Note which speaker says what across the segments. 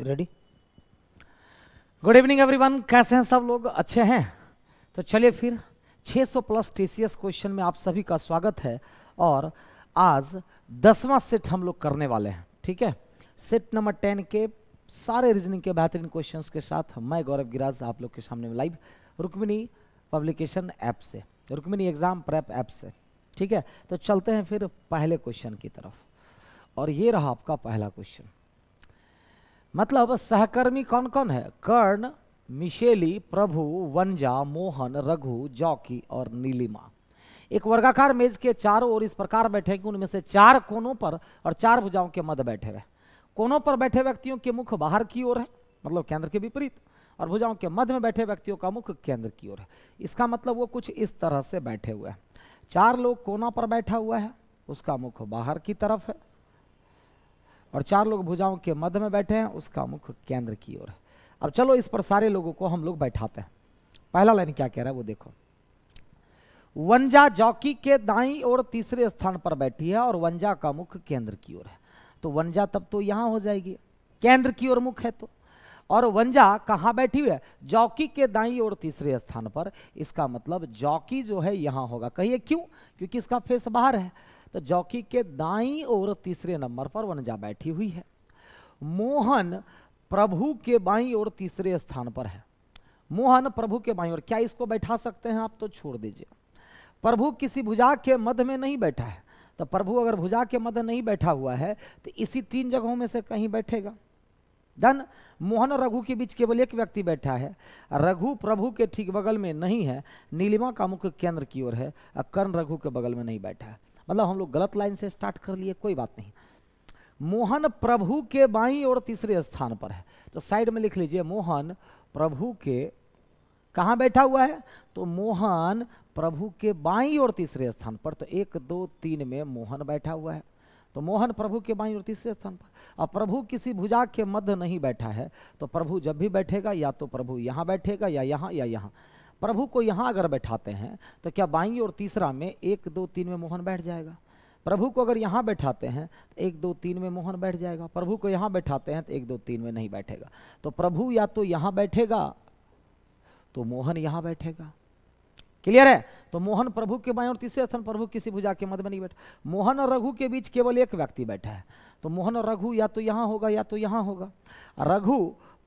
Speaker 1: Ready good evening everyone कैसे हैं सब लोग अच्छे हैं तो चलिए फिर 600 प्लस टीसीएस क्वेश्चन में आप सभी का स्वागत है और आज दसवां सेट हम लोग करने वाले हैं ठीक है सेट नंबर टेन के सारे रीजनिंग के बेहतरीन क्वेश्चंस के साथ मैं गौरव गिराज आप लोग के सामने में लाइव रुक्मिनी पब्लिकेशन ऐप से रुक्मिनी एग्जाम प्रेप ऐप से ठीक है तो चलते हैं फिर पहले क्वेश्चन की तरफ और ये रहा आपका पहला क्वेश्चन मतलब सहकर्मी कौन कौन है कर्ण मिशेली प्रभु वंजा मोहन रघु जौकी और नीलिमा एक वर्गाकार मेज के चारों ओर इस प्रकार बैठे कि उनमें से चार कोनों पर और चार भुजाओं के मध्य बैठे हुए कोनों पर बैठे व्यक्तियों के मुख बाहर की ओर है मतलब केंद्र के विपरीत और भुजाओं के मध्य में बैठे व्यक्तियों का मुख केंद्र की ओर है इसका मतलब वो कुछ इस तरह से बैठे हुए हैं चार लोग कोना पर बैठा हुआ है उसका मुख बाहर की तरफ है और चार लोग भुजाओं के मध्य में बैठे हैं उसका मुख केंद्र की ओर है अब चलो इस पर सारे लोगों को हम लोग बैठाते हैं पहला लाइन क्या कह रहा है वो देखो वंजा जॉकी के दाई और तीसरे स्थान पर बैठी है और वंजा का मुख केंद्र की ओर है तो वंजा तब तो यहां हो जाएगी केंद्र की ओर मुख है तो और वंजा कहां बैठी हुई है जौकी के दाई और तीसरे स्थान पर इसका मतलब जौकी जो है यहां होगा कहिए क्यों क्योंकि इसका फेस बाहर है तो जॉकी के दाई और तीसरे नंबर पर वनजा बैठी हुई है मोहन प्रभु के बाई और तीसरे स्थान पर है मोहन प्रभु के बाई और क्या इसको बैठा सकते हैं आप तो छोड़ दीजिए प्रभु किसी भुजा के मध्य में नहीं बैठा है तो प्रभु अगर भुजा के मध्य नहीं बैठा हुआ है तो इसी तीन जगहों में से कहीं बैठेगा डन मोहन और रघु के बीच केवल एक व्यक्ति बैठा है रघु प्रभु के ठीक बगल में नहीं है नीलिमा का मुख्य केंद्र की ओर है कर्ण रघु के बगल में नहीं बैठा है मतलब हम लोग गलत लाइन से स्टार्ट कर लिए कोई बात नहीं मोहन प्रभु के बाई और तीसरे स्थान पर है तो साइड में लिख लीजिए मोहन प्रभु के कहाँ बैठा हुआ है तो मोहन प्रभु के बाई और तीसरे स्थान पर तो एक दो तीन में मोहन बैठा हुआ है तो मोहन प्रभु के बाई और तीसरे स्थान पर अब प्रभु किसी भुजा के मध्य नहीं बैठा है तो प्रभु जब भी बैठेगा या तो प्रभु यहाँ बैठेगा या यहाँ या यहाँ प्रभु को यहाँ अगर बैठाते हैं तो क्या बाई और तीसरा में एक दो तीन में मोहन बैठ जाएगा प्रभु को अगर यहाँ बैठाते हैं तो एक दो तीन में मोहन बैठ जाएगा प्रभु को यहाँ बैठाते हैं तो एक दो तीन में नहीं बैठेगा तो प्रभु या तो यहाँ बैठेगा तो मोहन यहाँ बैठेगा क्लियर है तो मोहन प्रभु के बाएं और तीसरे स्थान प्रभु किसी भुजा के मध्य में नहीं बैठा मोहन और रघु के बीच केवल एक व्यक्ति बैठा है तो मोहन और रघु या तो यहाँ होगा या तो यहाँ होगा रघु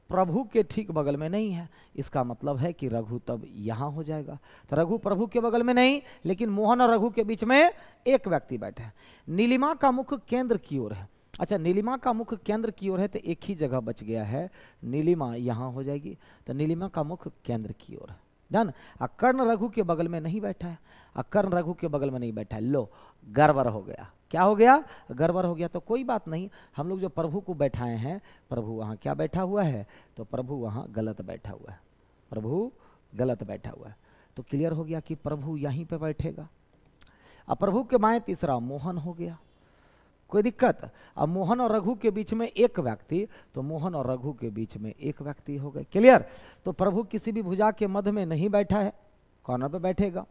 Speaker 1: प्रभु के ठीक बगल में नहीं है इसका मतलब है कि रघु तब यहाँ हो जाएगा तो रघु प्रभु के बगल में नहीं लेकिन मोहन और रघु के बीच में एक व्यक्ति बैठे हैं नीलिमा का मुख केंद्र की ओर है अच्छा नीलिमा का मुख केंद्र की ओर है तो एक ही जगह बच गया है नीलिमा यहाँ हो जाएगी तो नीलिमा का मुख केंद्र की ओर है डन अकर्ण रघु के बगल में नहीं बैठा है अकर्ण रघु के बगल में नहीं बैठा है लो गड़बड़ हो गया क्या हो गया गड़बड़ हो गया तो कोई बात नहीं हम लोग जो प्रभु को बैठाए हैं प्रभु वहाँ क्या बैठा हुआ है तो प्रभु वहाँ गलत बैठा हुआ है प्रभु गलत बैठा हुआ है तो क्लियर हो गया कि प्रभु यहीं पे बैठेगा अब प्रभु के माए तीसरा मोहन हो गया कोई दिक्कत अब मोहन और रघु के बीच में एक व्यक्ति तो मोहन और रघु के बीच में एक व्यक्ति हो गए क्लियर तो प्रभु किसी भी भुजा के मध्य में नहीं बैठा है कॉर्नर पर बैठेगा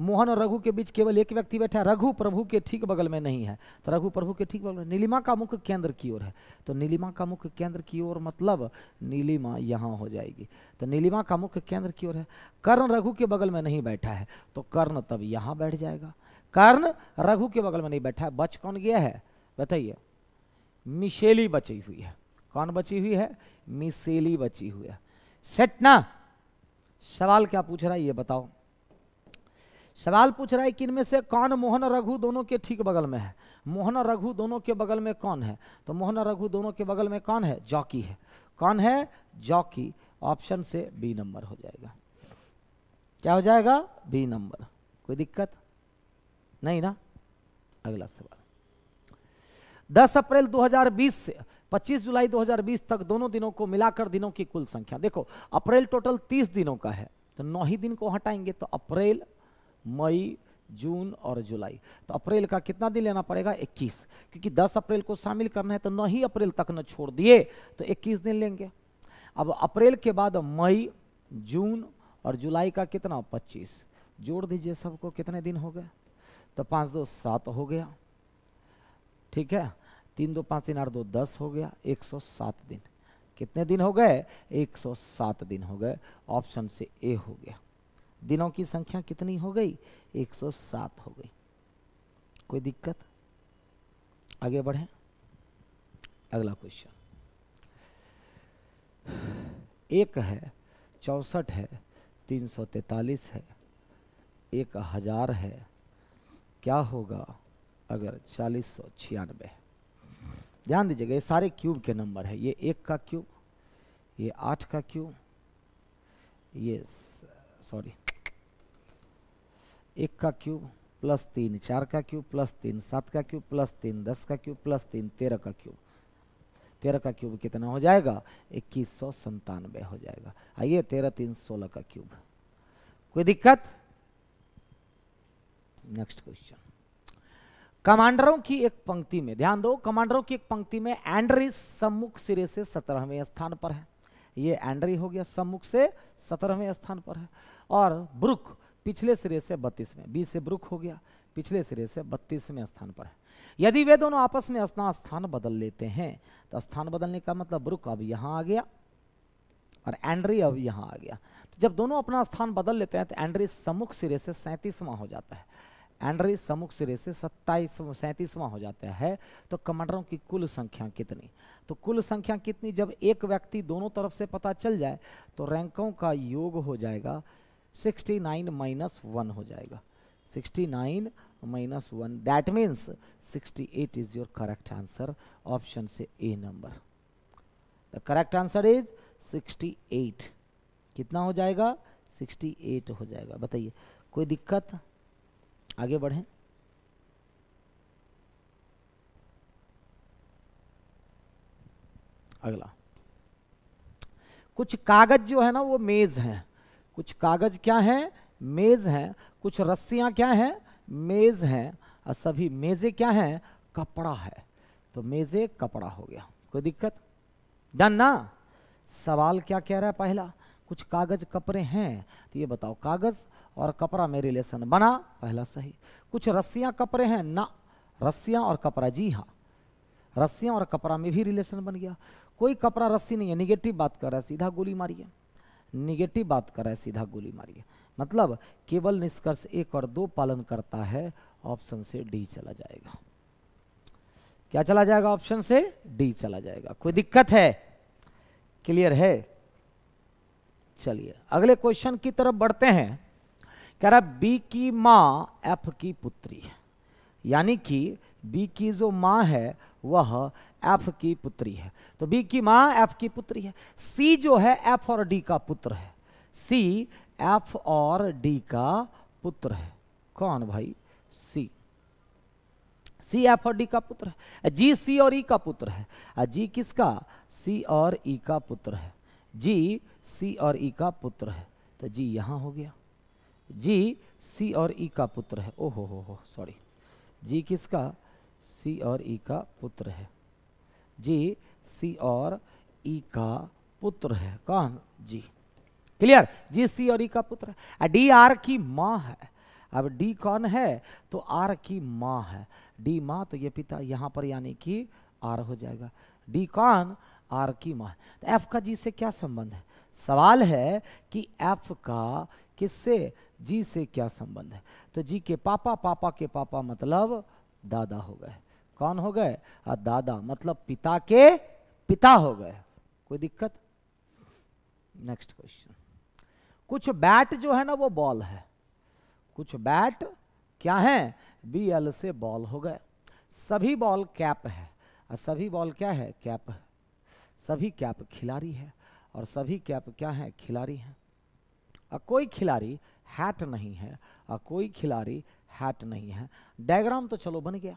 Speaker 1: मोहन और रघु के बीच केवल एक व्यक्ति बैठा रघु प्रभु के ठीक बगल में नहीं है तो रघु प्रभु के ठीक बगल में नीलिमा का मुख्य केंद्र की ओर है तो नीलिमा का मुख्य केंद्र की ओर मतलब नीलिमा यहाँ हो जाएगी तो नीलिमा का मुख्य केंद्र की ओर है कर्ण रघु के बगल में नहीं बैठा है तो कर्ण तब यहाँ बैठ जाएगा कर्ण रघु के बगल में नहीं बैठा है बच कौन गया है बताइए मिशेली बची हुई है कौन बची हुई है मिसेली बची हुई है सेटना सवाल क्या पूछ रहा है ये बताओ सवाल पूछ रहा है कि इनमें से कौन मोहन और रघु दोनों के ठीक बगल में है मोहन और रघु दोनों के बगल में कौन है तो मोहन और रघु दोनों के बगल में कौन है जॉकी है कौन है जॉकी ऑप्शन से बी नंबर हो जाएगा क्या हो जाएगा बी नंबर कोई दिक्कत नहीं ना अगला सवाल 10 अप्रैल 2020 से 25 जुलाई 2020 तक दोनों दिनों को मिलाकर दिनों की कुल संख्या देखो अप्रैल टोटल 30 दिनों का है तो नौ ही दिन को हटाएंगे तो अप्रैल मई जून और जुलाई तो अप्रैल का कितना दिन लेना पड़ेगा 21 क्योंकि 10 अप्रैल को शामिल करना है तो न ही अप्रैल तक न छोड़ दिए तो 21 दिन लेंगे अब अप्रैल के बाद मई जून और जुलाई का कितना 25 जोड़ दीजिए सबको कितने दिन हो गए तो पाँच दो सात हो गया ठीक है तीन दो पाँच तीन आठ दो दस हो गया एक सौ सात दिन कितने दिन हो गए एक सौ सात दिन हो गए ऑप्शन से ए हो गया दिनों की संख्या कितनी हो गई 107 हो गई कोई दिक्कत आगे बढ़े अगला क्वेश्चन एक है चौसठ है तीन सौ तैतालीस है एक हज़ार है क्या होगा अगर चालीस सौ छियानबे है ध्यान दीजिएगा ये सारे क्यूब के नंबर है ये एक का क्यूब ये आठ का क्यूब ये सॉरी एक का क्यूब प्लस तीन चार का क्यूब प्लस तीन सात का क्यूब प्लस तीन दस का क्यूब प्लस तीन तेरह का क्यूब तेरह का क्यूब कितना हो जाएगा इक्कीस सौ संतानवे हो जाएगा आइए तेरह तीन सोलह का क्यूब कोई दिक्कत नेक्स्ट क्वेश्चन कमांडरों की एक पंक्ति में ध्यान दो कमांडरों की एक पंक्ति में एंड्री सम्मुख सिरे से सत्रहवें स्थान पर है ये एंड्री हो गया सम्मुख से सत्रहवें स्थान पर है और ब्रुक पिछले सिरे से बत्तीसवें बी से ब्रुक हो गया पिछले सिरे से बत्तीसवें स्थान पर है यदि वे दोनों आपस में अपना स्थान बदल लेते हैं तो स्थान बदलने का मतलब ब्रुक अब यहाँ आ गया और एंड्री अब यहाँ आ गया तो जब दोनों अपना स्थान बदल लेते हैं तो एंड्री समुख सिरे से सैंतीसवां हो जाता है एंड्री समुख सिरे से सत्ताईस सैंतीसवां हो जाता है तो कमांडरों की कुल संख्या कितनी तो कुल संख्या कितनी जब एक व्यक्ति दोनों तरफ से पता चल जाए तो रैंकों का योग हो जाएगा सिक्सटी नाइन माइनस वन हो जाएगा sixty nine minus one that means sixty eight is your correct answer option से A number the correct answer is sixty eight कितना हो जाएगा सिक्सटी एट हो जाएगा बताइए कोई दिक्कत आगे बढ़ें अगला कुछ कागज जो है ना वो मेज हैं कुछ कागज क्या हैं मेज़ हैं कुछ रस्सियां क्या हैं मेज़ हैं और सभी मेज़े क्या हैं कपड़ा है तो मेज़े कपड़ा हो गया कोई दिक्कत डन ना सवाल क्या कह रहा है पहला कुछ कागज कपड़े हैं तो ये बताओ कागज और कपड़ा में रिलेशन बना पहला सही कुछ रस्सियां कपड़े हैं ना रस्सियां और कपड़ा जी हाँ रस्सियां और कपड़ा में भी रिलेशन बन गया कोई कपड़ा रस्सी नहीं है निगेटिव बात कर रहा है सीधा गोली मारिए निगेटिव बात कर रहा है सीधा गोली मारिए मतलब केवल निष्कर्ष एक और दो पालन करता है ऑप्शन से डी चला जाएगा क्या चला जाएगा ऑप्शन से डी चला जाएगा कोई दिक्कत है क्लियर है चलिए अगले क्वेश्चन की तरफ बढ़ते हैं कह रहा बी की माँ एफ की पुत्री यानी कि बी की जो मां है वह एफ की पुत्री है तो बी की माँ एफ की पुत्री है सी जो है एफ और डी का पुत्र है सी एफ और डी का पुत्र है कौन भाई सी सी एफ और डी का पुत्र है जी सी और ई e का पुत्र है जी किसका सी और ई e का पुत्र है जी सी और ई e का पुत्र है तो जी यहां हो गया जी सी और ई का पुत्र है ओ हो हो हो सॉरी जी किसका सी और ई का पुत्र है जी सी और ई का पुत्र है कौन जी क्लियर जी सी और ई का पुत्र है डी आर की माँ है अब डी कौन है तो आर की माँ है डी माँ तो ये पिता यहाँ पर यानी कि आर हो जाएगा डी कौन आर की माँ तो एफ का जी से क्या संबंध है सवाल है कि एफ का किससे जी से क्या संबंध है तो जी के पापा पापा के पापा मतलब दादा हो गए कौन हो गए और दादा मतलब पिता के पिता हो गए कोई दिक्कत नेक्स्ट क्वेश्चन कुछ बैट जो है ना वो बॉल है कुछ बैट क्या है बी एल से बॉल हो गए सभी बॉल कैप है और सभी बॉल क्या है कैप है सभी कैप खिलाड़ी है और सभी कैप क्या है खिलाड़ी है और कोई खिलाड़ी हैट नहीं है और कोई खिलाड़ी हैट नहीं है डायग्राम तो चलो बन गया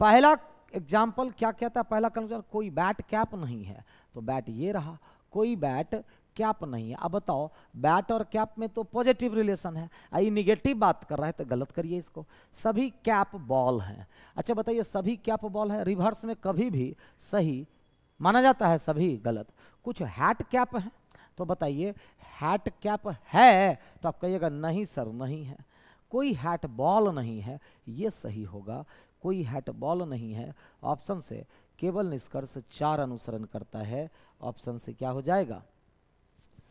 Speaker 1: पहला एग्जाम्पल क्या कहता है पहला कंक्लूजन कोई बैट कैप नहीं है तो बैट ये रहा कोई बैट कैप नहीं है अब बताओ बैट और कैप में तो पॉजिटिव रिलेशन है आई निगेटिव बात कर रहा है तो गलत करिए इसको सभी कैप बॉल हैं अच्छा बताइए सभी कैप बॉल है रिवर्स में कभी भी सही माना जाता है सभी गलत कुछ हैट कैप है तो बताइए हैट कैप है तो आप कहिएगा नहीं सर नहीं है कोई हैट बॉल नहीं है ये सही होगा कोई हैट बॉल नहीं है ऑप्शन से केवल निष्कर्ष चार अनुसरण करता है ऑप्शन से क्या हो जाएगा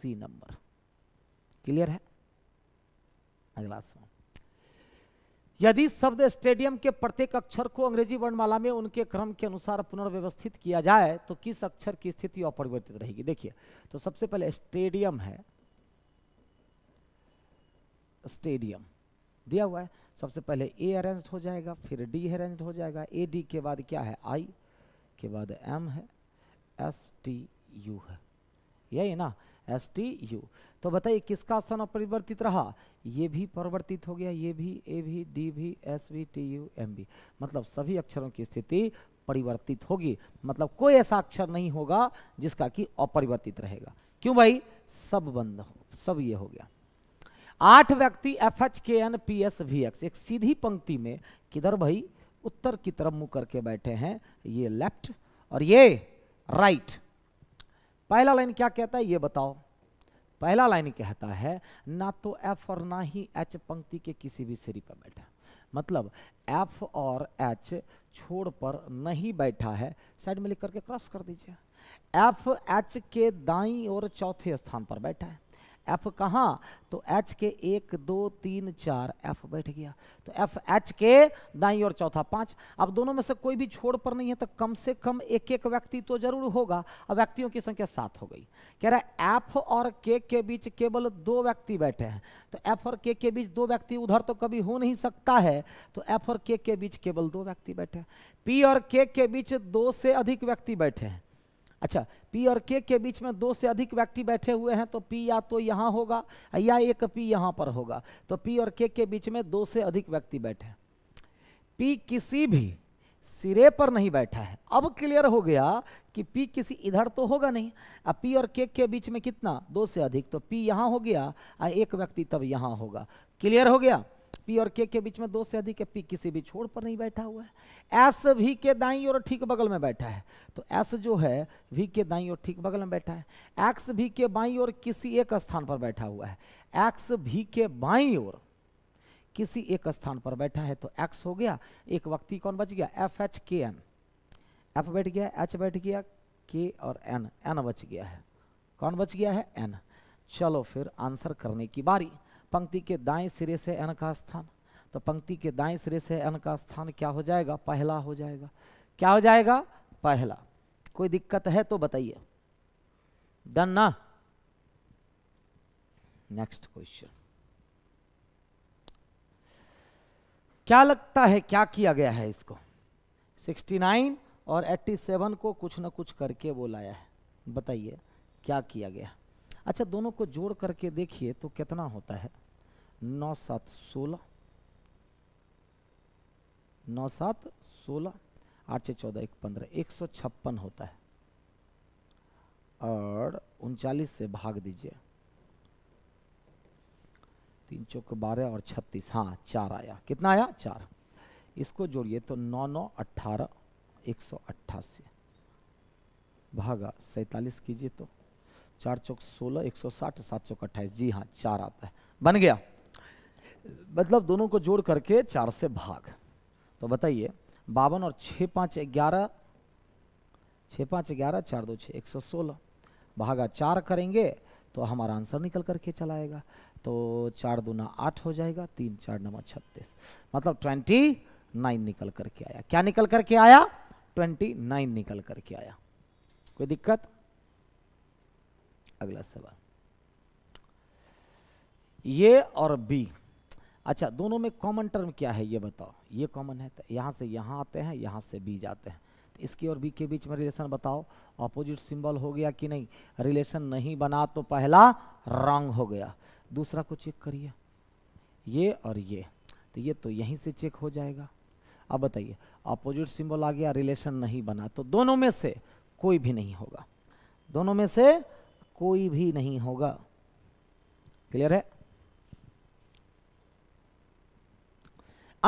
Speaker 1: सी नंबर क्लियर है अगला सवाल यदि शब्द स्टेडियम के प्रत्येक अक्षर को अंग्रेजी वर्णमाला में उनके क्रम के अनुसार पुनर्व्यवस्थित किया जाए तो किस अक्षर की स्थिति अपरिवर्तित रहेगी देखिए तो सबसे पहले स्टेडियम है स्टेडियम दिया हुआ है सबसे पहले ए अरेंज हो जाएगा फिर डी अरेंज हो जाएगा ए डी के बाद क्या है आई के बाद एम है एस टी यू है यही ना एस टी यू तो बताइए किसका स्थान अपरिवर्तित रहा ये भी परिवर्तित हो गया ये भी ए भी डी भी एस भी टी यू एम भी मतलब सभी अक्षरों की स्थिति परिवर्तित होगी मतलब कोई ऐसा अक्षर नहीं होगा जिसका कि अपरिवर्तित रहेगा क्यों भाई सब बंद हो सब ये हो गया आठ व्यक्ति F H K N P S V X एक सीधी पंक्ति में किधर भाई उत्तर की तरफ मुंह करके बैठे हैं ये लेफ्ट और ये राइट पहला लाइन क्या कहता है ये बताओ पहला लाइन कहता है ना तो एफ और ना ही एच पंक्ति के किसी भी सिरी पर बैठा मतलब एफ और एच छोड़ पर नहीं बैठा है साइड में लिख करके क्रॉस कर दीजिए एफ एच के दाई और चौथे स्थान पर बैठा है एफ कहाँ तो एच के एक दो तीन चार एफ बैठ गया तो एफ एच के दाई और चौथा पांच अब दोनों में से कोई भी छोड़ पर नहीं है तो कम से कम एक एक व्यक्ति तो जरूर होगा अब व्यक्तियों की संख्या सात हो गई कह रहा है एफ और के के बीच केवल दो व्यक्ति बैठे हैं तो एफ और के के बीच दो व्यक्ति उधर तो कभी हो नहीं सकता है तो एफ और के के बीच केवल दो व्यक्ति बैठे हैं पी और के के बीच दो से अधिक व्यक्ति बैठे हैं अच्छा पी और के के बीच में दो से अधिक व्यक्ति बैठे हुए हैं तो पी या तो यहाँ होगा या एक पी यहाँ पर होगा तो पी और के के बीच में दो से अधिक व्यक्ति बैठे पी किसी भी सिरे पर नहीं बैठा है अब क्लियर हो गया कि पी किसी इधर तो होगा नहीं अब पी और के के बीच में कितना दो से अधिक तो पी यहाँ हो गया और एक व्यक्ति तब यहाँ होगा क्लियर हो गया पी और के के बीच में दो से अधिक है पी किसी भी छोर पर नहीं बैठा हुआ है एस वी के दाई और ठीक बगल में बैठा है तो एस जो है वी के दाई और ठीक बगल में बैठा है एक्स वी के बाई और किसी एक स्थान पर बैठा हुआ है एक्स वी के बाई और किसी एक स्थान पर बैठा है तो एक्स हो गया एक व्यक्ति कौन बच गया F H K N F बैठ गया एच बैठ गया के और एन एन बच गया है कौन बच गया है एन चलो फिर आंसर करने की बारी पंक्ति के दाएं सिरे से एन का स्थान तो पंक्ति के दाएं सिरे से एन का स्थान क्या हो जाएगा पहला हो जाएगा क्या हो जाएगा पहला कोई दिक्कत है तो बताइए डन ना नेक्स्ट क्वेश्चन क्या लगता है क्या किया गया है इसको 69 और 87 को कुछ ना कुछ करके बोलाया है बताइए क्या किया गया अच्छा दोनों को जोड़ करके देखिए तो कितना होता है नौ सात सोलह नौ सात सोलह आठ छः चौदह एक पंद्रह एक सौ छप्पन होता है और उनचालीस से भाग दीजिए तीन चौक बारह और छत्तीस हाँ चार आया कितना आया चार इसको जोड़िए तो नौ नौ अट्ठारह एक सौ अट्ठासी भागा सैतालीस कीजिए तो चार चौक सोलह एक सौ साठ सात चौक अट्ठाईस जी हाँ चार आता है बन गया मतलब दोनों को जोड़ करके चार से भाग तो बताइए बावन और छः पाँच ग्यारह छः पाँच ग्यारह चार दो छः एक सौ सोलह भागा चार करेंगे तो हमारा आंसर निकल करके चलाएगा तो चार दूना आठ हो जाएगा तीन चार नवा छत्तीस मतलब ट्वेंटी नाइन निकल करके आया क्या निकल करके आया ट्वेंटी नाइन निकल करके आया कोई दिक्कत अगला सवाल ये और बी अच्छा दोनों में कॉमन टर्म क्या है ये बताओ ये कॉमन है तो यहाँ से यहाँ आते हैं यहाँ से बी जाते हैं तो इसके और बी के बीच में रिलेशन बताओ ऑपोजिट सिंबल हो गया कि नहीं रिलेशन नहीं बना तो पहला रॉन्ग हो गया दूसरा को चेक करिए ये और ये तो ये तो यहीं से चेक हो जाएगा अब बताइए ऑपोजिट सिंबल आ गया रिलेशन नहीं बना तो दोनों में से कोई भी नहीं होगा दोनों में से कोई भी नहीं होगा क्लियर है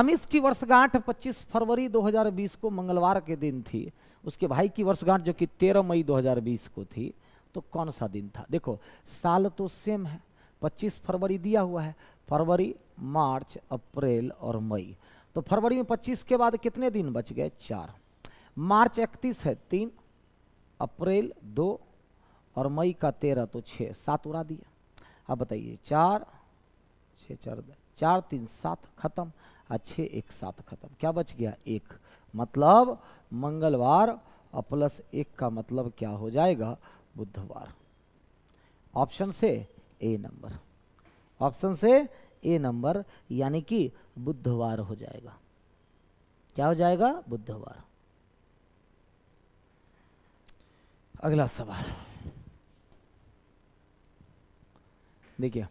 Speaker 1: अमित की वर्षगांठ 25 फरवरी 2020 को मंगलवार के दिन थी उसके भाई की वर्षगांठ जो कि 13 मई 2020 को थी तो कौन सा दिन था देखो साल तो सेम है 25 फरवरी दिया हुआ है फरवरी मार्च अप्रैल और मई तो फरवरी में 25 के बाद कितने दिन बच गए चार मार्च इकतीस है तीन अप्रैल दो और मई का तेरह तो छः सात उड़ा दिया अब बताइए चार छः चार चार तीन सात खत्म और छः एक सात खत्म क्या बच गया एक मतलब मंगलवार और प्लस एक का मतलब क्या हो जाएगा बुधवार ऑप्शन से ए नंबर ऑप्शन से ए नंबर यानी कि बुधवार हो जाएगा क्या हो जाएगा बुधवार अगला सवाल देखिए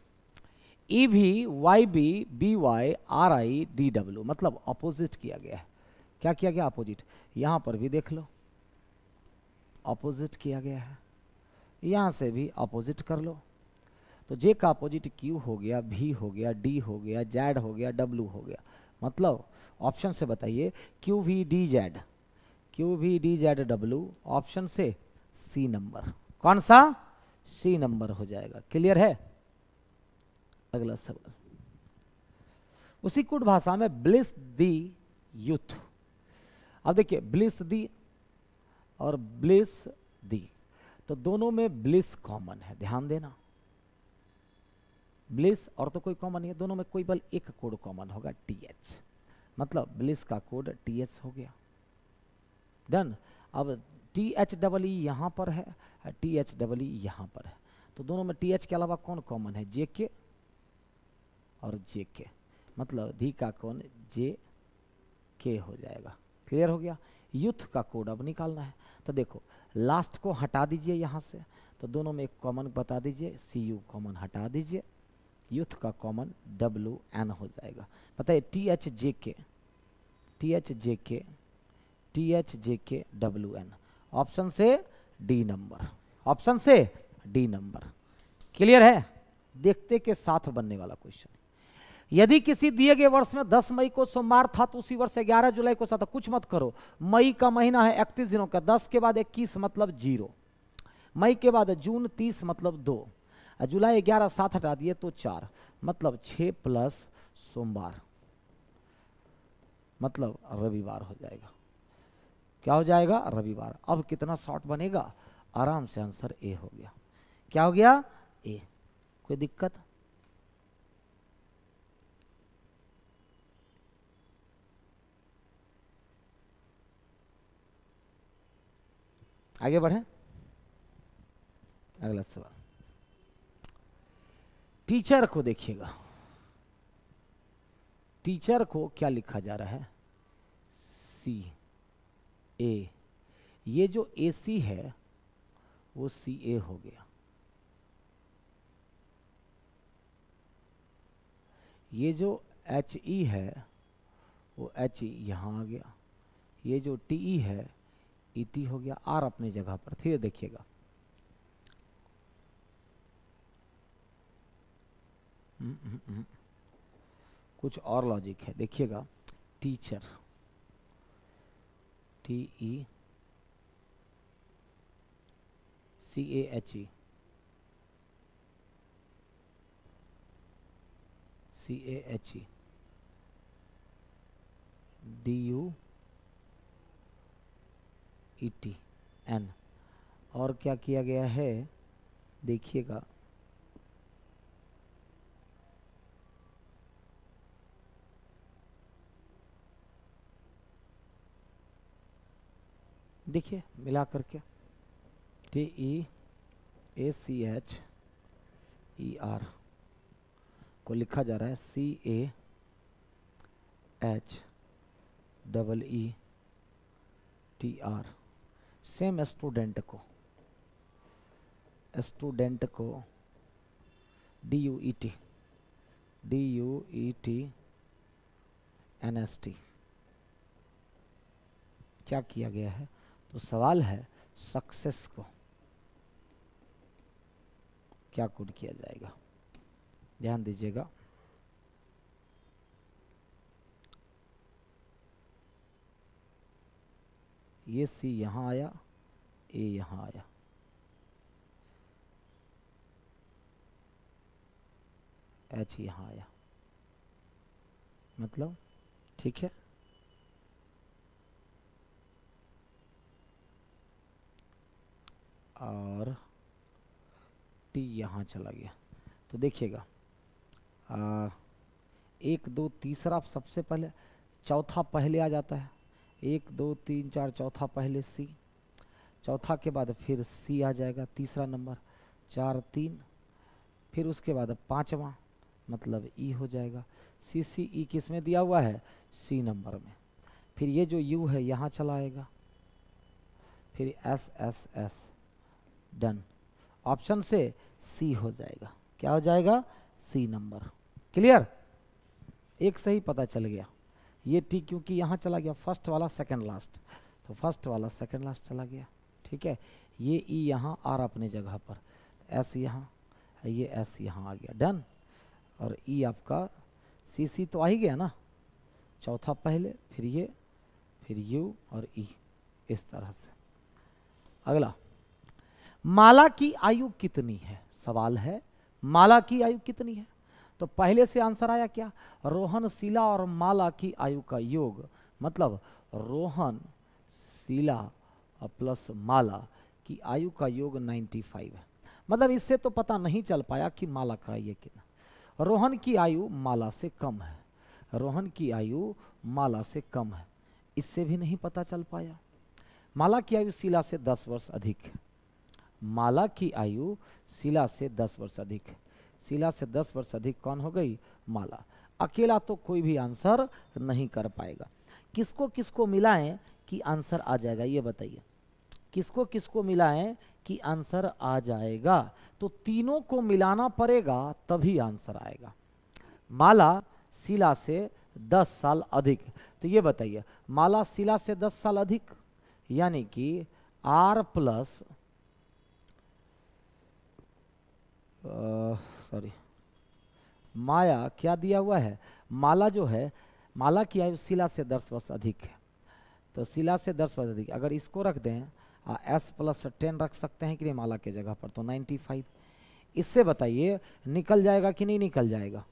Speaker 1: ई e भी Y B B Y R I D W मतलब अपोजिट किया गया है क्या किया गया अपोजिट यहाँ पर भी देख लो अपोजिट किया गया है यहाँ से भी अपोजिट कर लो तो जे का अपोजिट क्यू हो गया भी हो गया डी हो गया जेड हो गया डब्ल्यू हो गया मतलब ऑप्शन से बताइए Q V D Z Q V D Z W option से सी नंबर कौन सा सी नंबर हो जाएगा क्लियर है अगला सवाल उसी कुट भाषा में ब्लिस दी यूथ अब देखिए ब्लिस दी और ब्लिस दी तो दोनों में ब्लिस कॉमन है ध्यान देना ब्लिस और तो कोई कॉमन नहीं है दोनों में कोई बल एक कोड कॉमन होगा टी एच मतलब ब्लिस का कोड टी एच हो गया डन अब टी एच डबल ई यहां पर है टी एच डबल ई यहां पर है तो दोनों में टी एच के अलावा कौन कॉमन है जे के और जे के मतलब धी का कोण जे के हो जाएगा क्लियर हो गया यूथ का कोड अब निकालना है तो देखो लास्ट को हटा दीजिए यहाँ से तो दोनों में एक कॉमन बता दीजिए सी यू कॉमन हटा दीजिए यूथ का कॉमन डब्ल्यू एन हो जाएगा बताइए टी एच जे के टी एच जे के T H J K W N option से डी नंबर ऑप्शन से डी नंबर क्लियर है देखते के साथ बनने वाला क्वेश्चन यदि किसी दिए गए वर्ष में 10 मई को सोमवार था तो उसी वर्ष 11 जुलाई को था तो कुछ मत करो मई का महीना है 31 दिनों का 10 के बाद 21 मतलब जीरो मई के बाद जून 30 मतलब दो जुलाई 11 सात हटा दिए तो चार मतलब छः प्लस सोमवार मतलब रविवार हो जाएगा क्या हो जाएगा रविवार अब कितना शॉर्ट बनेगा आराम से आंसर ए हो गया क्या हो गया ए कोई दिक्कत आगे बढ़े अगला सवाल टीचर को देखिएगा टीचर को क्या लिखा जा रहा है सी ए ये जो ए सी है वो सी ए हो गया ये जो एच ई e है वो एच ई e यहाँ आ गया ये जो टी ई e है ईटी हो गया आर अपनी जगह पर थे देखिएगा हम्म, हम्म, हम्म। कुछ और लॉजिक है देखिएगा teacher T E C A H E C A H E D U E T N और क्या किया गया है देखिएगा देखिए मिला करके T E A C H E R को लिखा जा रहा है C A H double E T R same student को स्टूडेंट को D U E T D U E T N S T क्या किया गया है तो सवाल है सक्सेस को क्या कोड किया जाएगा ध्यान दीजिएगा ये सी यहाँ आया ए यहाँ आया एच यहाँ आया मतलब ठीक है और टी यहाँ चला गया तो देखिएगा एक दो तीसरा सबसे पहले चौथा पहले आ जाता है एक दो तीन चार चौथा पहले सी चौथा के बाद फिर सी आ जाएगा तीसरा नंबर चार तीन फिर उसके बाद पाँचवा मतलब ई हो जाएगा सी सी ई किस में दिया हुआ है सी नंबर में फिर ये जो यू है यहाँ चला आएगा फिर S S S done option से सी हो जाएगा क्या हो जाएगा सी नंबर क्लियर एक सही पता चल गया ये टी क्योंकि यहाँ चला गया फर्स्ट वाला सेकंड लास्ट तो फर्स्ट वाला सेकंड लास्ट चला गया ठीक है ये ई e यहाँ आर अपने जगह पर एस यहाँ ये एस यहाँ आ गया डन और ई e आपका सी सी तो आ ही गया ना चौथा पहले फिर ये फिर यू और ई e, इस तरह से अगला माला की आयु कितनी है सवाल है माला की आयु कितनी है तो पहले से आंसर आया क्या रोहन शिला और माला की आयु का योग मतलब रोहन शिला प्लस माला की आयु का योग 95 है मतलब इससे तो पता नहीं चल पाया कि माला का ये कितना रोहन की आयु माला से कम है रोहन की आयु माला से कम है इससे भी नहीं पता चल पाया माला की आयु शिला से 10 वर्ष अधिक है माला की आयु शिला से 10 वर्ष अधिक है शिला से दस वर्ष अधिक कौन हो गई माला अकेला तो कोई भी आंसर नहीं कर पाएगा किसको किसको मिलाएं कि आंसर आ जाएगा ये बताइए किसको किसको मिलाएं कि आंसर आ जाएगा तो तीनों को मिलाना पड़ेगा तभी आंसर आएगा माला शिला से दस साल अधिक तो ये बताइए माला शिला से दस साल अधिक यानी कि आर प्लस सॉरी माया क्या दिया हुआ है माला जो है माला की आयु शिला से दस वर्ष अधिक है तो शिला से दस वर्ष अधिक अगर इसको रख दें एस प्लस टेन रख सकते हैं कि नहीं माला के जगह पर तो नाइन्टी फाइव इससे बताइए निकल जाएगा कि नहीं निकल जाएगा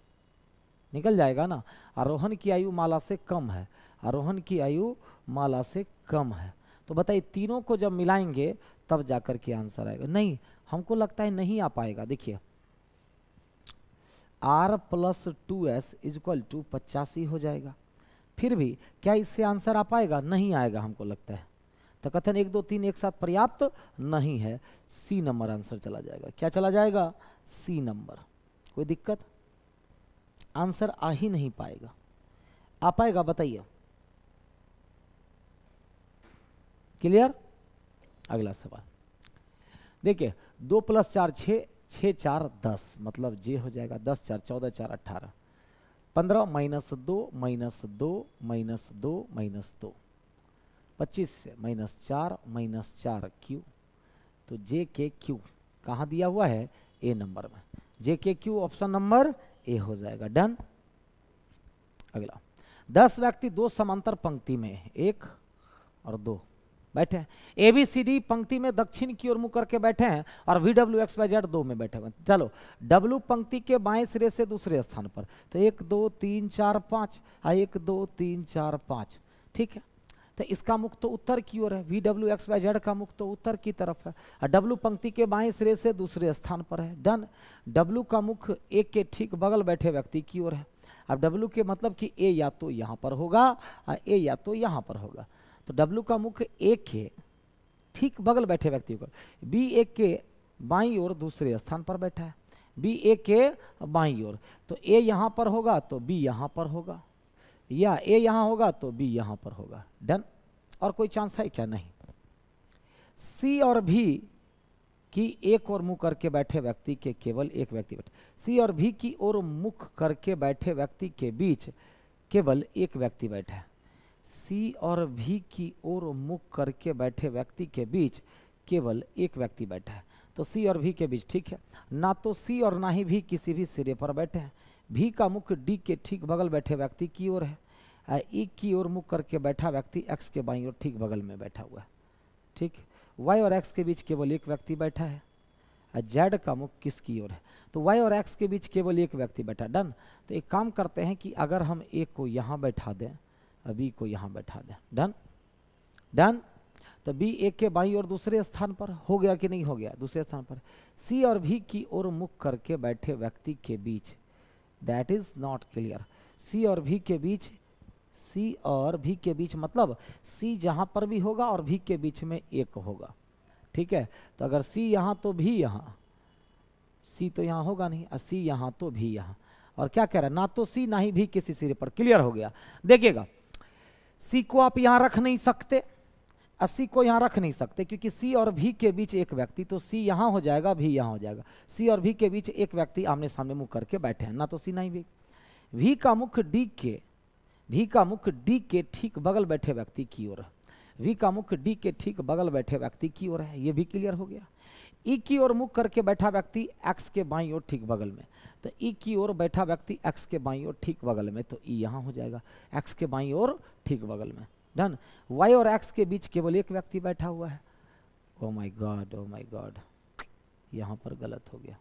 Speaker 1: निकल जाएगा ना आरोहन की आयु माला से कम है आरोहन की आयु माला से कम है तो बताइए तीनों को जब मिलाएंगे तब जाकर के आंसर आएगा नहीं हमको लगता है नहीं आ पाएगा देखिए R plus two S is equal to पचासी हो जाएगा फिर भी क्या इससे आंसर आ पाएगा नहीं आएगा हमको लगता है तो कथन एक दो तीन एक साथ पर्याप्त नहीं है सी नंबर आंसर चला जाएगा क्या चला जाएगा सी नंबर कोई दिक्कत आंसर आ ही नहीं पाएगा आ पाएगा बताइए क्लियर अगला सवाल देखिए दो प्लस चार छः छः चार दस मतलब जे हो जाएगा दस चार चौदह चार अट्ठारह पंद्रह माइनस दो माइनस दो माइनस दो माइनस दो पच्चीस से माइनस चार माइनस चार क्यू तो जे के क्यू कहाँ दिया हुआ है ए नंबर में जे के क्यू ऑप्शन नंबर ए हो जाएगा डन अगला दस व्यक्ति दो समांतर पंक्ति में एक और दो बैठे हैं ए बी सी डी पंक्ति में दक्षिण की ओर मुंह करके बैठे हैं और V W X Y Z दो में बैठे हैं चलो डब्ल्यू पंक्ति के बाएं सिरे से दूसरे स्थान पर तो एक दो तीन चार पाँच हाँ एक दो तीन चार पाँच ठीक है तो इसका मुख तो उत्तर की ओर है V W X Y Z का मुख तो उत्तर की तरफ है और डब्ल्यू पंक्ति के बाएं सिरे से दूसरे स्थान पर है डन डब्ल्यू का मुख एक के ठीक बगल बैठे व्यक्ति की ओर है अब डब्ल्यू के मतलब कि ए या तो यहाँ पर होगा ए या तो यहाँ पर होगा तो डब्ल्यू का मुख्य एक के ठीक बगल बैठे व्यक्ति को बी एक के बाई और दूसरे स्थान पर बैठा है बी ए के बाई और तो ए यहाँ पर होगा तो बी यहाँ पर होगा या ए यहाँ होगा तो बी यहाँ पर होगा डन और कोई चांस है क्या नहीं सी और भी की एक और मुंह करके बैठे व्यक्ति के केवल एक व्यक्ति बैठे सी और भी की ओर मुख करके बैठे व्यक्ति के बीच केवल एक व्यक्ति बैठा है सी और भी की ओर मुख करके बैठे व्यक्ति के बीच केवल एक व्यक्ति बैठा है तो सी और भी के बीच ठीक है ना तो सी और ना ही भी किसी भी सिरे पर बैठे हैं भी का मुख डी के ठीक बगल बैठे व्यक्ति की ओर है ई की ओर मुख करके बैठा व्यक्ति एक्स के बाई और ठीक बगल में बैठा हुआ है ठीक वाई और एक्स के बीच केवल एक व्यक्ति बैठा है जेड का मुख किसकी ओर है तो वाई और एक्स के बीच केवल एक व्यक्ति बैठा डन तो एक काम करते हैं कि अगर हम एक को यहाँ बैठा दें बी को यहाँ बैठा दें डन डन तो बी एक के बाई और दूसरे स्थान पर हो गया कि नहीं हो गया दूसरे स्थान पर सी और भी की ओर मुख करके बैठे व्यक्ति के बीच that is not clear C और भी के बीच सी और भी के बीच मतलब सी जहाँ पर भी होगा और भी के बीच में एक होगा ठीक है तो अगर सी यहाँ तो भी यहाँ सी तो यहाँ होगा नहीं और सी यहाँ तो भी यहाँ और क्या कह रहा है ना तो सी ना ही भी किसी सिरे पर क्लियर हो गया देखिएगा सी को आप यहाँ रख नहीं सकते सी को यहाँ रख नहीं सकते क्योंकि सी और भी के बीच एक व्यक्ति तो सी यहाँ हो जाएगा भी यहाँ हो जाएगा सी और भी के बीच एक व्यक्ति आमने सामने मुख करके बैठे हैं ना तो सी नहीं भी भी का मुख डी के भी का मुख डी के ठीक बगल बैठे व्यक्ति की ओर है वी का मुख डी के ठीक बगल बैठे व्यक्ति की ओर है ये भी क्लियर हो गया ई की ओर मुख करके बैठा व्यक्ति एक्स के बाई और ठीक बगल में तो ई की ओर बैठा व्यक्ति एक्स के बाई और ठीक बगल में तो ई यहाँ हो जाएगा एक्स के बाई और ठीक बगल में डन वाई और एक्स के बीच केवल एक व्यक्ति बैठा हुआ है ओ माई गॉड ओ माई गॉड यहाँ पर गलत हो गया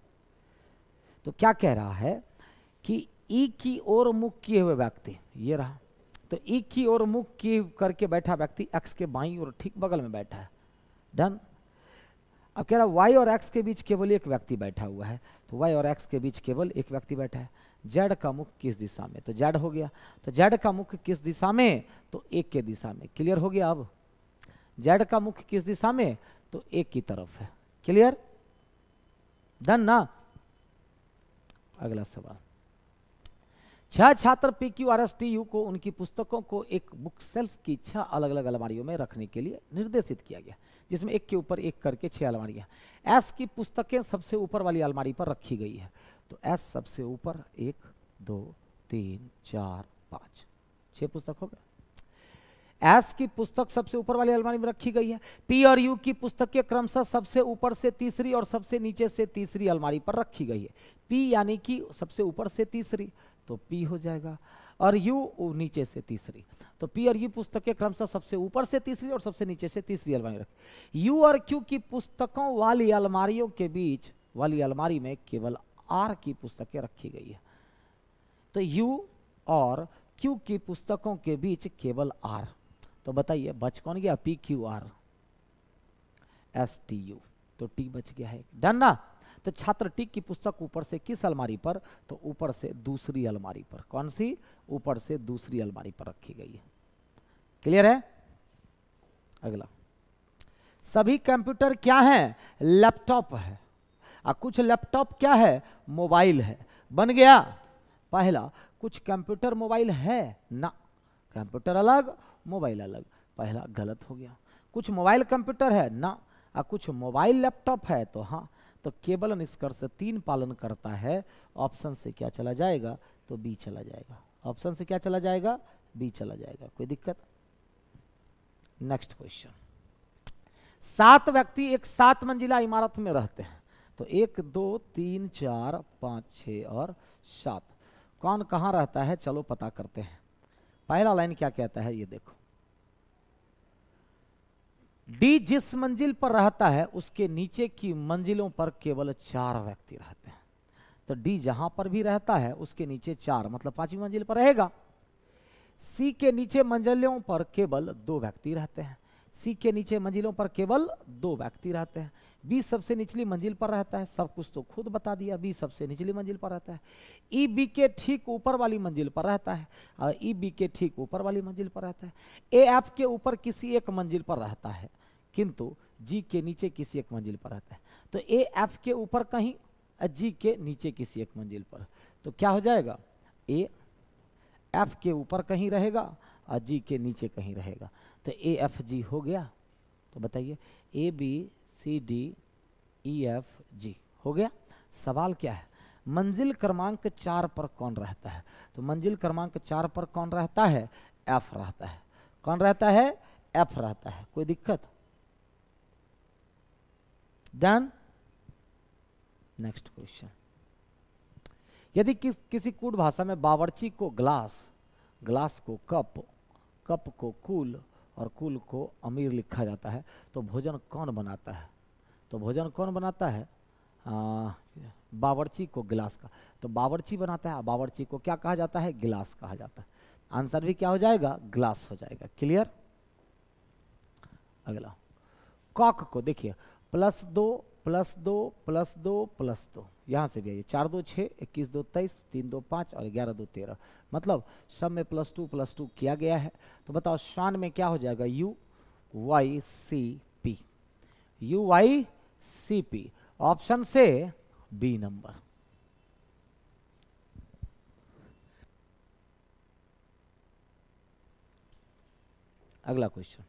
Speaker 1: तो क्या कह रहा है कि ई की ओर मुख किए हुए व्यक्ति ये रहा तो ई की ओर मुख किए करके बैठा व्यक्ति एक्स के बाई और ठीक बगल में बैठा है डन अब कह रहा वाई और एक्स के बीच केवल एक व्यक्ति बैठा हुआ है तो वाई और एक्स के बीच केवल एक व्यक्ति बैठा है जेड का मुख किस दिशा में तो जेड हो गया तो जेड का मुख किस दिशा में तो एक के दिशा में क्लियर हो गया अब जेड का मुख किस दिशा में तो एक की तरफ है क्लियर डन ना अगला सवाल छह छात्र P Q R S T U को उनकी पुस्तकों को एक बुक सेल्फ की छह अलग अलग अलमारियों में रखने के लिए निर्देशित किया गया जिसमें एक के ऊपर एक करके छह अलमारियां एस की पुस्तकें सबसे ऊपर वाली अलमारी पर रखी गई है तो एस सबसे ऊपर एक दो तीन चार पांच छह पुस्तक हो गए एस की पुस्तक सबसे ऊपर वाली अलमारी में रखी गई है पी और यू की पुस्तकें क्रमशः सबसे ऊपर से तीसरी और सबसे नीचे से तीसरी अलमारी पर रखी गई है पी यानी कि सबसे ऊपर से तीसरी तो पी हो जाएगा और यू नीचे से तीसरी तो पी और यू पुस्तकें क्रमशः सबसे ऊपर से तीसरी और सबसे नीचे से तीसरी अलमारी रख यू और क्यू की पुस्तकों वाली अलमारियों के बीच वाली अलमारी में केवल आर की पुस्तकें रखी गई है तो यू और क्यू की पुस्तकों के बीच केवल आर तो बताइए बच कौन गया P Q R S T U तो टी बच गया है डन ना तो छात्र टिक की पुस्तक ऊपर से किस अलमारी पर तो ऊपर से दूसरी अलमारी पर कौन सी ऊपर से दूसरी अलमारी पर रखी गई है क्लियर है अगला सभी कंप्यूटर क्या है लैपटॉप है आ कुछ लैपटॉप क्या है मोबाइल है बन गया पहला कुछ कंप्यूटर मोबाइल है ना कंप्यूटर अलग मोबाइल अलग पहला गलत हो गया कुछ मोबाइल कंप्यूटर है ना आ कुछ मोबाइल लैपटॉप है तो हाँ तो केवल निष्कर्ष तीन पालन करता है ऑप्शन से क्या चला जाएगा तो बी चला जाएगा ऑप्शन से क्या चला जाएगा बी चला जाएगा कोई दिक्कत नेक्स्ट क्वेश्चन सात व्यक्ति एक सात मंजिला इमारत में रहते हैं तो एक दो तीन चार पाँच छ और सात कौन कहाँ रहता है चलो पता करते हैं पहला लाइन क्या कहता है ये देखो डी जिस मंजिल पर रहता है उसके नीचे की मंजिलों पर केवल चार व्यक्ति रहते हैं तो डी जहां पर भी रहता है उसके नीचे चार मतलब पांचवी मंजिल पर रहेगा सी के नीचे मंजिलों पर केवल दो व्यक्ति रहते हैं सी के नीचे मंजिलों पर केवल दो व्यक्ति रहते हैं बी सबसे निचली मंजिल पर रहता है सब कुछ तो खुद बता दिया बी सबसे निचली मंजिल पर रहता है ई बी के ठीक ऊपर वाली मंजिल पर रहता है और ई बी के ठीक ऊपर वाली मंजिल पर रहता है ए एफ के ऊपर किसी एक मंजिल पर रहता है किंतु जी के नीचे किसी एक मंजिल पर रहता है तो ए एफ के ऊपर कहीं और जी के नीचे किसी एक मंजिल पर तो क्या हो जाएगा ए एफ के ऊपर कहीं रहेगा और जी के नीचे कहीं रहेगा तो ए एफ जी हो गया तो बताइए A B C D E F G हो गया सवाल क्या है मंजिल क्रमांक चार पर कौन रहता है तो मंजिल क्रमांक चार पर कौन रहता है एफ रहता है कौन रहता है एफ रहता है कोई दिक्कत डन नेक्स्ट क्वेश्चन यदि कि, किसी कूट भाषा में बावर्ची को ग्लास ग्लास को कप कप को कूल cool, और कुल को अमीर लिखा जाता है तो भोजन कौन बनाता है तो भोजन कौन बनाता है आ, बावर्ची को गिलास का तो बावर्ची बनाता है बावर्ची को क्या कहा जाता है गिलास कहा जाता है आंसर भी क्या हो जाएगा ग्लास हो जाएगा क्लियर अगला कॉक को देखिए प्लस दो प्लस दो प्लस दो प्लस दो यहाँ से भी आइए चार दो छः इक्कीस दो तेईस तीन दो पाँच और ग्यारह दो तेरह मतलब सब में प्लस टू प्लस टू किया गया है तो बताओ शान में क्या हो जाएगा U Y C P U Y C P option से बी नंबर अगला क्वेश्चन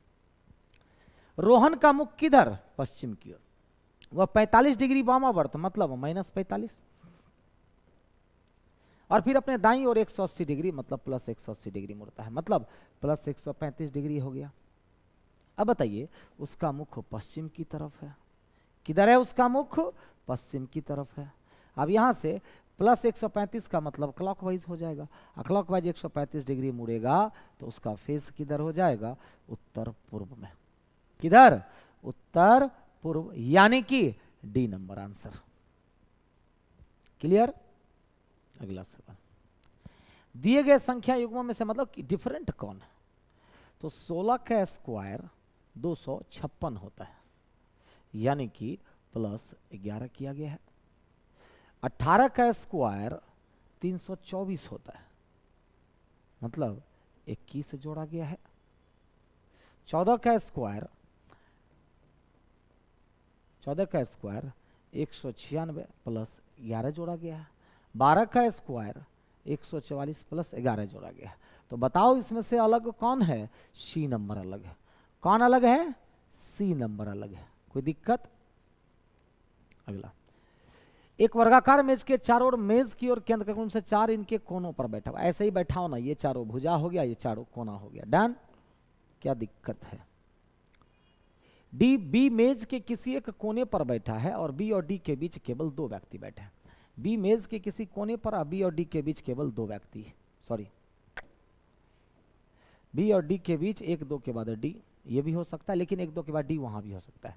Speaker 1: रोहन का मुख किधर पश्चिम की ओर वह पैंतालीस डिग्री वामावर्त तो मतलब माइनस पैंतालीस और फिर अपने दाई और 180 डिग्री मतलब प्लस 180 डिग्री मुड़ता है मतलब प्लस 135 डिग्री हो गया अब बताइए उसका मुख पश्चिम की तरफ है किधर है उसका मुख पश्चिम की तरफ है अब यहाँ से प्लस 135 का मतलब क्लॉकवाइज हो जाएगा और क्लॉकवाइज 135 डिग्री मुड़ेगा तो उसका फेस किधर हो जाएगा उत्तर पूर्व में किधर उत्तर पूर्व यानी कि डी नंबर आंसर क्लियर अगला सवाल दिए गए संख्या युग्मों में से मतलब कि डिफरेंट कौन है तो 16 का स्क्वायर दो होता है यानी कि प्लस 11 किया गया है 18 का स्क्वायर 324 होता है मतलब 21 से जोड़ा गया है 14 का स्क्वायर चौदह का स्क्वायर एक सौ छियानवे प्लस ग्यारह जोड़ा गया है बारह का स्क्वायर एक सौ चवालीस प्लस ग्यारह जोड़ा गया है तो बताओ इसमें से अलग कौन है सी नंबर अलग है कौन अलग है सी नंबर अलग है कोई दिक्कत अगला एक वर्गाकार मेज के चारों ओर मेज की ओर केंद्र क्रम से चार इनके कोनों पर बैठा हुआ ऐसे ही बैठा हो ना ये चारों भुजा हो गया ये चारों कोना हो गया डन क्या दिक्कत है डी बी मेज के किसी एक कोने पर बैठा है और बी और डी के बीच केवल दो व्यक्ति बैठे हैं बी मेज के किसी कोने पर और बी और डी के बीच केवल दो व्यक्ति सॉरी बी और डी के बीच एक दो के बाद डी ये भी हो सकता है लेकिन एक दो के बाद डी वहां भी हो सकता है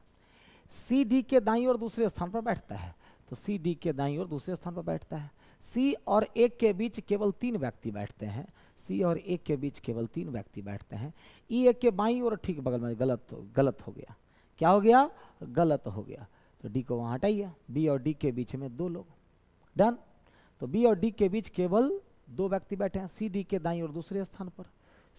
Speaker 1: सी डी के दाई और दूसरे स्थान पर बैठता है तो सी डी के दाई और दूसरे स्थान पर बैठता है सी और ए के बीच केवल तीन व्यक्ति बैठते हैं सी और ए के बीच केवल तीन व्यक्ति बैठते हैं ई e एक के बाई और ठीक बगल में गलत गलत हो गया क्या हो गया गलत हो गया तो डी को वहां हटाइए बी और डी के बीच में दो लोग डन तो बी और डी के बीच केवल दो व्यक्ति बैठे हैं सी डी के दाई और दूसरे स्थान पर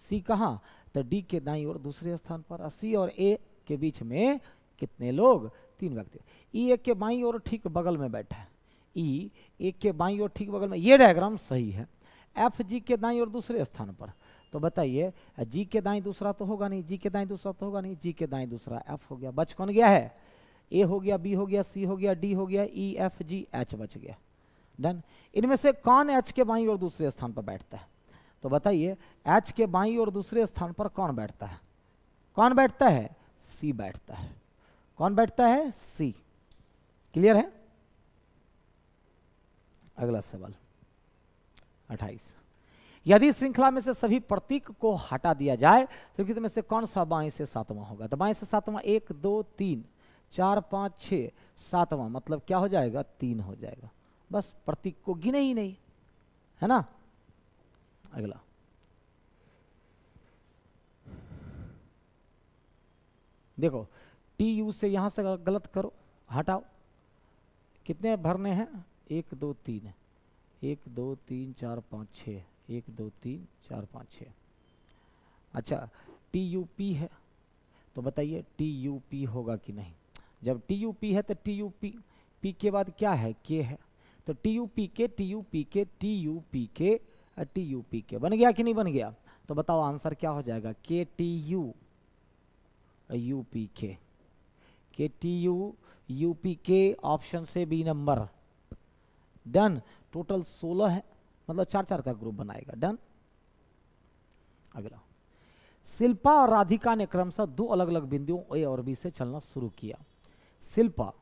Speaker 1: सी कहा तो डी के दाई और दूसरे स्थान पर सी और ए के बीच में कितने लोग तीन व्यक्ति ई एक के बाई और ठीक बगल में बैठा है ई एक के बाई और ठीक बगल में ये डायग्राम सही है एफ जी के दाई और दूसरे स्थान पर तो बताइए जी के दाएं दूसरा तो होगा नहीं जी के दाएं दूसरा तो होगा नहीं जी के दाएं दूसरा एफ हो गया बच कौन गया है ए हो गया बी हो गया सी हो गया डी हो गया ई एफ जी एच बच गया डन इनमें से कौन एच के बाई और दूसरे स्थान पर बैठता है तो बताइए एच के बाई और दूसरे स्थान पर कौन बैठता है कौन बैठता है सी बैठता है कौन बैठता है सी क्लियर है अगला सवाल अट्ठाईस यदि श्रृंखला में से सभी प्रतीक को हटा दिया जाए तो कितने में से कौन सा बाएं से सातवां होगा तो बाएं से सातवां एक दो तीन चार पाँच छः सातवां मतलब क्या हो जाएगा तीन हो जाएगा बस प्रतीक को गिने ही नहीं है ना अगला देखो टी यू से यहाँ से गलत करो हटाओ कितने भरने हैं एक दो तीन एक दो तीन चार पाँच छः एक दो तीन चार पाँच छः अच्छा टी यू पी है तो बताइए टी यू पी होगा कि नहीं जब टी यू पी है तो टी यू पी पी के बाद क्या है के है तो T U P K T U P K T U P K T U P K बन गया कि नहीं बन गया तो बताओ आंसर क्या हो जाएगा के T U U P K K T U U P K option से बी नंबर डन टोटल सोलह है मतलब चार चार का ग्रुप बनाएगा डन अगला शिल्पा और राधिका ने क्रमशः दो अलग अलग बिंदुओं ए और बी से चलना शुरू किया शिल्पा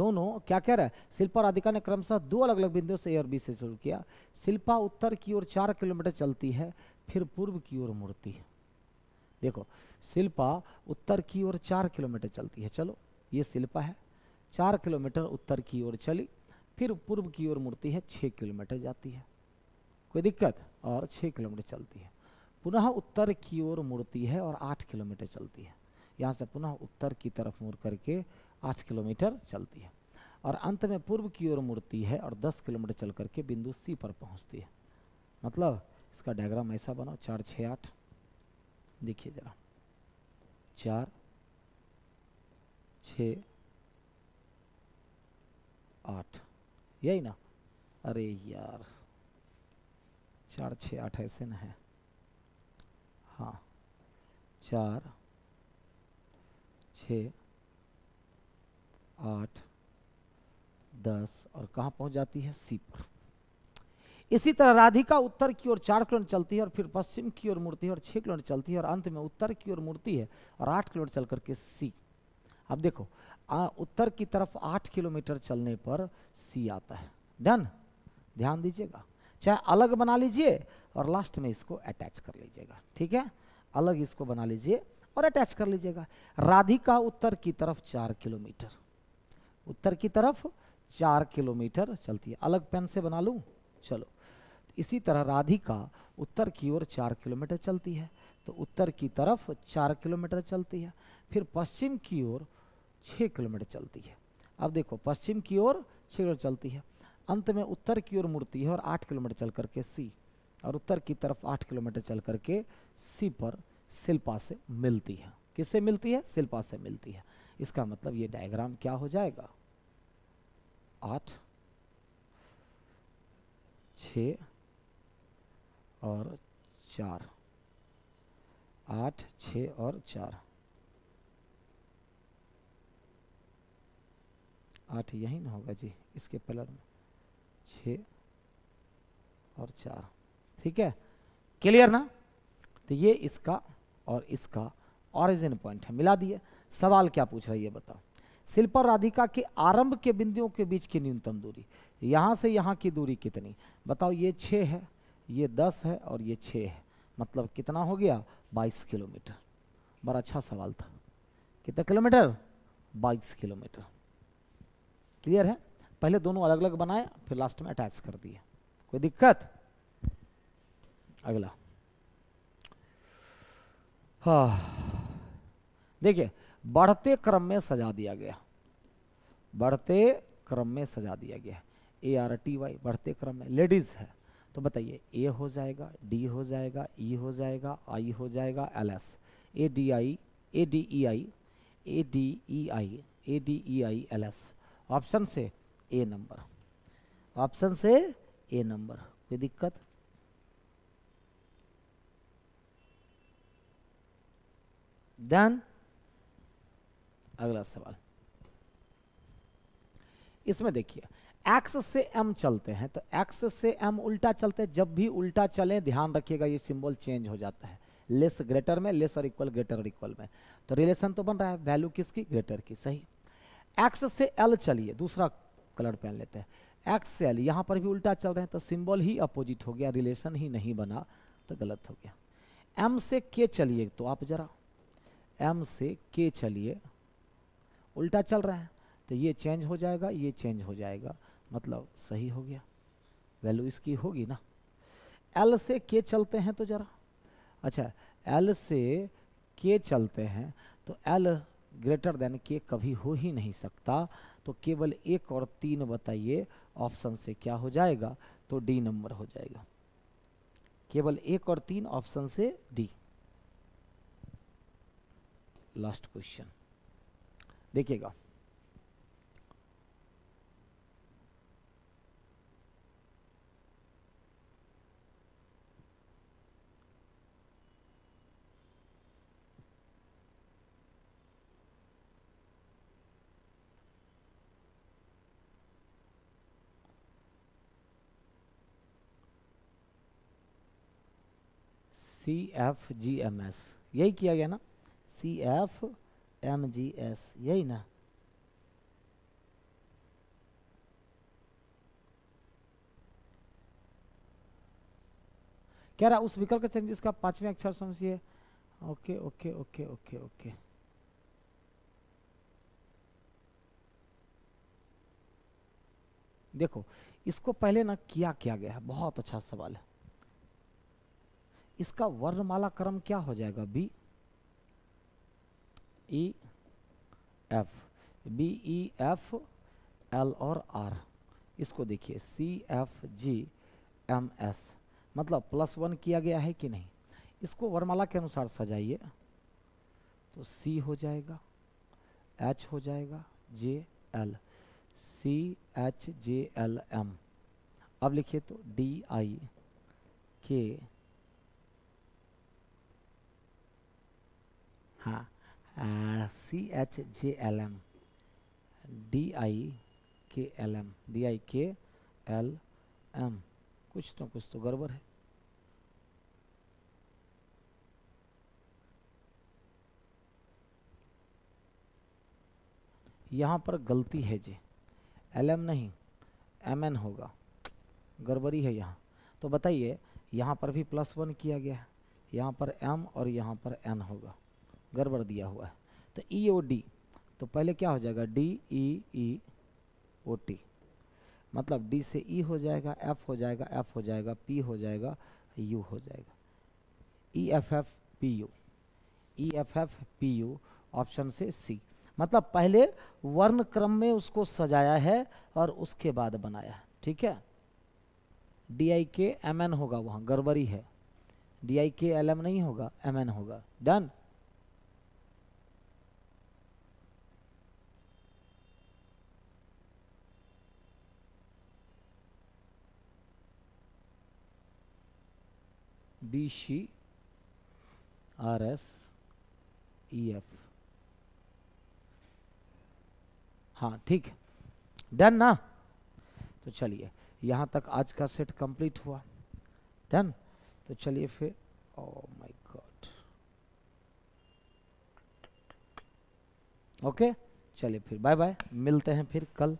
Speaker 1: दोनों क्या कह रहा है शिल्पा और राधिका ने क्रमशः दो अलग अलग बिंदुओं से ए और बी से शुरू किया शिल्पा उत्तर की ओर चार किलोमीटर चलती है फिर पूर्व की ओर मुड़ती है देखो शिल्पा उत्तर की ओर चार किलोमीटर चलती है चलो ये शिल्पा है चार किलोमीटर उत्तर की ओर चली फिर पूर्व की ओर मूर्ति है छः किलोमीटर जाती है कोई दिक्कत और छः किलोमीटर चलती है पुनः उत्तर की ओर मूर्ति है और आठ किलोमीटर चलती है यहाँ से पुनः उत्तर की तरफ मुड़ करके आठ किलोमीटर चलती है और अंत में पूर्व की ओर मूर्ति है और दस किलोमीटर चल करके बिंदु सी पर पहुँचती है मतलब इसका डायग्राम ऐसा बनाओ चार छः आठ देखिए ज़रा चार छ आठ यही ना अरे यार चार छः ऐसे ना है हाँ चार छ आठ दस और कहाँ पहुँच जाती है सी पर इसी तरह राधिका उत्तर की ओर चार किलोमीटर चलती है और फिर पश्चिम की ओर मुड़ती है और छः किलोमीटर चलती है और अंत में उत्तर की ओर मुड़ती है और आठ किलोमीटर चल करके सी अब देखो आ, उत्तर की तरफ आठ किलोमीटर चलने पर सी आता है डन ध्यान दीजिएगा चाहे अलग बना लीजिए और लास्ट में इसको अटैच कर लीजिएगा ठीक है अलग इसको बना लीजिए और अटैच कर लीजिएगा राधिका उत्तर की तरफ चार किलोमीटर उत्तर की तरफ चार किलोमीटर चलती है अलग पेन से बना लूँ चलो इसी तरह राधिका उत्तर की ओर चार किलोमीटर चलती है तो उत्तर की तरफ चार किलोमीटर चलती है फिर पश्चिम की ओर छः किलोमीटर चलती है अब देखो पश्चिम की ओर छः किलोमीटर चलती है अंत में उत्तर की ओर मुड़ती है और आठ किलोमीटर चल करके सी और उत्तर की तरफ आठ किलोमीटर चल करके सी पर शिल्पा से मिलती है किससे मिलती है शिल्पा से मिलती है इसका मतलब ये डायग्राम क्या हो जाएगा आठ छ और चार आठ छ और चार आठ यहीं ना होगा जी इसके पलट में छ और चार ठीक है क्लियर ना तो ये इसका और इसका ऑरिजिन पॉइंट है मिला दिए सवाल क्या पूछ रहा है ये बताओ शिल्पा राधिका के आरंभ के बिंदुओं के बीच की न्यूनतम दूरी यहाँ से यहाँ की दूरी कितनी बताओ ये छः है ये दस है और ये छः है मतलब कितना हो गया बाईस किलोमीटर बड़ा अच्छा सवाल था कितना किलोमीटर बाईस किलोमीटर क्लियर है पहले दोनों अलग अलग बनाए फिर लास्ट में अटैच कर दिए कोई दिक्कत अगला हा देखिए बढ़ते क्रम में सजा दिया गया बढ़ते क्रम में सजा दिया गया ए आर टी वाई बढ़ते क्रम में लेडीज है तो बताइए ए हो जाएगा डी हो जाएगा ई e हो जाएगा आई हो जाएगा L S A D I A D E I A D E I A D E I L S option से ए नंबर ऑप्शन से ए नंबर कोई दिक्कत देन अगला सवाल इसमें देखिए एक्स से एम चलते हैं तो एक्स से एम उल्टा चलते हैं जब भी उल्टा चले ध्यान रखिएगा ये सिंबल चेंज हो जाता है लेस ग्रेटर में लेस और इक्वल ग्रेटर और इक्वल में तो रिलेशन तो बन रहा है वैल्यू किसकी ग्रेटर की सही एक्स से एल चलिए दूसरा कलर पहन लेते हैं एक्स से एल यहाँ पर भी उल्टा चल रहे हैं तो सिंबल ही अपोजिट हो गया रिलेशन ही नहीं बना तो गलत हो गया एम से के चलिए तो आप जरा एम से के चलिए उल्टा चल रहे हैं तो ये चेंज हो जाएगा ये चेंज हो जाएगा मतलब सही हो गया वैल्यू इसकी होगी ना एल से के चलते हैं तो जरा अच्छा एल से के चलते हैं तो एल ग्रेटर देन के कभी हो ही नहीं सकता तो केवल एक और तीन बताइए ऑप्शन से क्या हो जाएगा तो डी नंबर हो जाएगा केवल एक और तीन ऑप्शन से डी लास्ट क्वेश्चन देखिएगा C F G M S यही किया गया ना C F M G S यही ना कह रहा उस विकल्प का चेंजेस का पांचवें अक्षर समझिए okay okay okay okay okay देखो इसको पहले ना किया क्या गया है बहुत अच्छा सवाल है इसका वर्णमाला क्रम क्या हो जाएगा B E F B E F L और आर इसको देखिए C F G M S मतलब प्लस वन किया गया है कि नहीं इसको वर्णमाला के अनुसार सजाइए तो सी हो जाएगा एच हो जाएगा J L C H J L M अब लिखिए तो डी आई के हाँ C H J L M D I K L M D I K L M कुछ तो कुछ तो गड़बड़ है यहाँ पर गलती है जी एल एम नहीं एम एन होगा गड़बड़ी है यहाँ तो बताइए यहाँ पर भी प्लस वन किया गया है यहाँ पर एम और यहाँ पर एन होगा गड़बड़ दिया हुआ है तो ई ओ डी तो पहले क्या हो जाएगा D E E O T मतलब डी से ई e हो जाएगा एफ हो जाएगा एफ हो जाएगा पी हो जाएगा यू हो जाएगा E F F P U E F F P U option से सी मतलब पहले वर्ण क्रम में उसको सजाया है और उसके बाद बनाया है ठीक है डी आई के एम एन होगा वहाँ गड़बड़ी है D I K L M नहीं होगा एम एन होगा done B C R S E F हाँ ठीक है डन ना तो चलिए यहाँ तक आज का सेट कंप्लीट हुआ डन तो चलिए फिर ओ माय गॉड ओके चलिए फिर बाय बाय मिलते हैं फिर कल